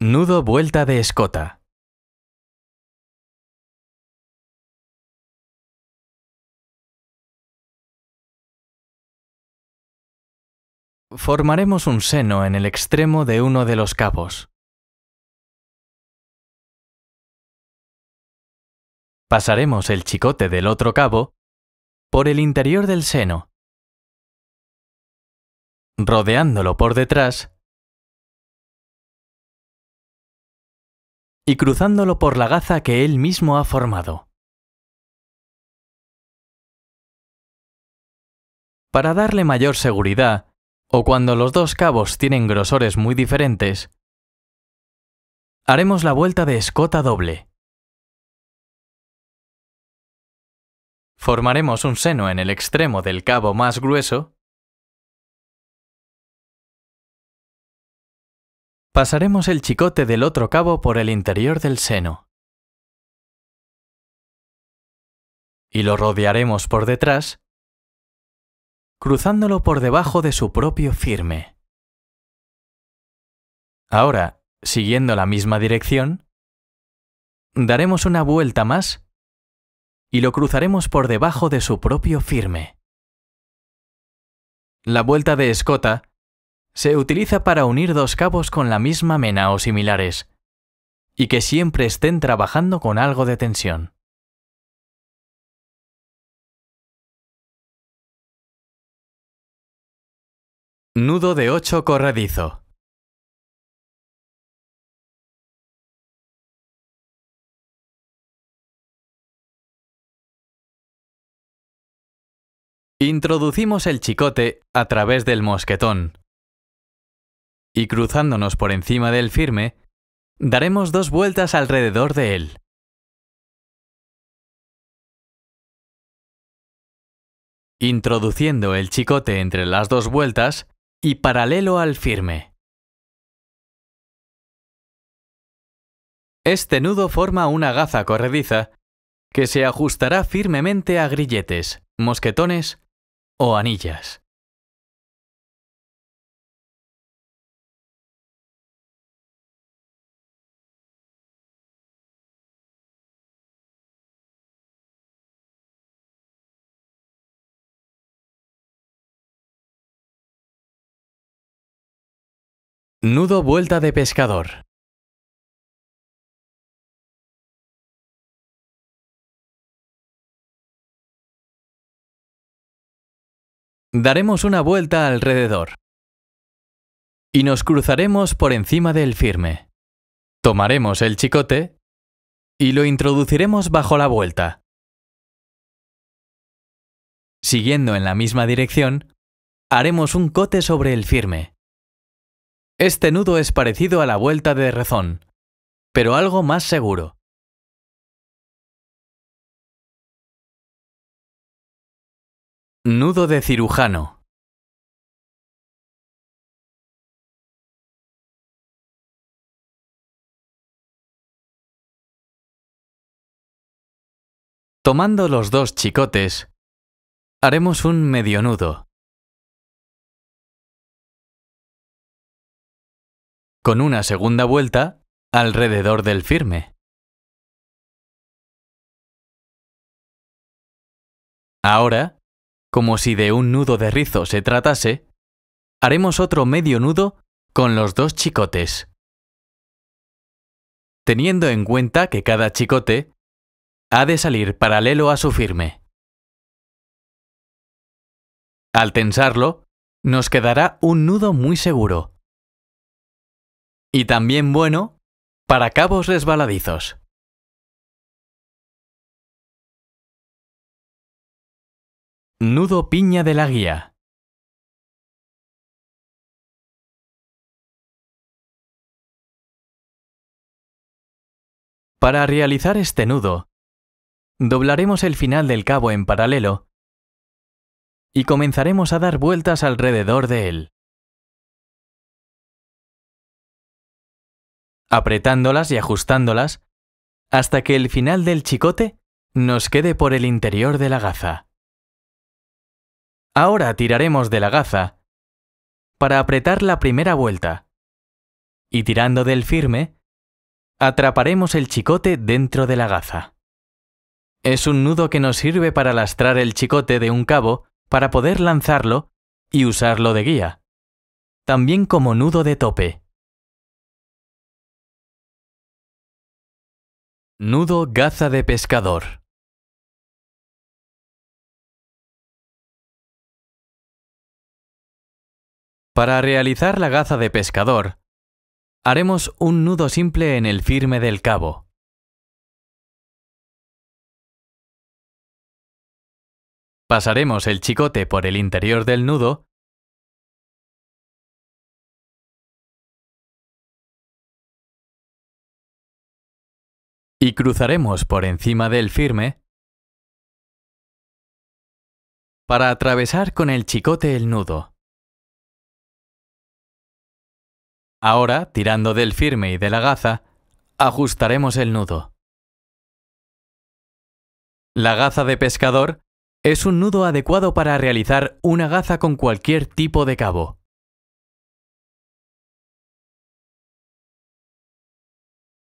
Nudo vuelta de escota. Formaremos un seno en el extremo de uno de los cabos. Pasaremos el chicote del otro cabo por el interior del seno, rodeándolo por detrás y cruzándolo por la Gaza que él mismo ha formado. Para darle mayor seguridad, o cuando los dos cabos tienen grosores muy diferentes, haremos la vuelta de escota doble. Formaremos un seno en el extremo del cabo más grueso Pasaremos el chicote del otro cabo por el interior del seno. Y lo rodearemos por detrás, cruzándolo por debajo de su propio firme. Ahora, siguiendo la misma dirección, daremos una vuelta más y lo cruzaremos por debajo de su propio firme. La vuelta de escota se utiliza para unir dos cabos con la misma mena o similares, y que siempre estén trabajando con algo de tensión. Nudo de 8 corredizo. Introducimos el chicote a través del mosquetón, y cruzándonos por encima del firme, daremos dos vueltas alrededor de él. Introduciendo el chicote entre las dos vueltas y paralelo al firme. Este nudo forma una gaza corrediza que se ajustará firmemente a grilletes, mosquetones o anillas. Nudo vuelta de pescador. Daremos una vuelta alrededor. Y nos cruzaremos por encima del firme. Tomaremos el chicote y lo introduciremos bajo la vuelta. Siguiendo en la misma dirección, haremos un cote sobre el firme. Este nudo es parecido a la vuelta de rezón, pero algo más seguro. Nudo de cirujano. Tomando los dos chicotes, haremos un medio nudo. con una segunda vuelta alrededor del firme. Ahora, como si de un nudo de rizo se tratase, haremos otro medio nudo con los dos chicotes. Teniendo en cuenta que cada chicote ha de salir paralelo a su firme. Al tensarlo, nos quedará un nudo muy seguro, y también bueno para cabos resbaladizos. Nudo piña de la guía. Para realizar este nudo, doblaremos el final del cabo en paralelo y comenzaremos a dar vueltas alrededor de él. apretándolas y ajustándolas hasta que el final del chicote nos quede por el interior de la gaza. Ahora tiraremos de la gaza para apretar la primera vuelta y tirando del firme atraparemos el chicote dentro de la gaza. Es un nudo que nos sirve para lastrar el chicote de un cabo para poder lanzarlo y usarlo de guía, también como nudo de tope. Nudo Gaza de Pescador Para realizar la gaza de pescador, haremos un nudo simple en el firme del cabo. Pasaremos el chicote por el interior del nudo y cruzaremos por encima del firme para atravesar con el chicote el nudo. Ahora, tirando del firme y de la gaza, ajustaremos el nudo. La gaza de pescador es un nudo adecuado para realizar una gaza con cualquier tipo de cabo.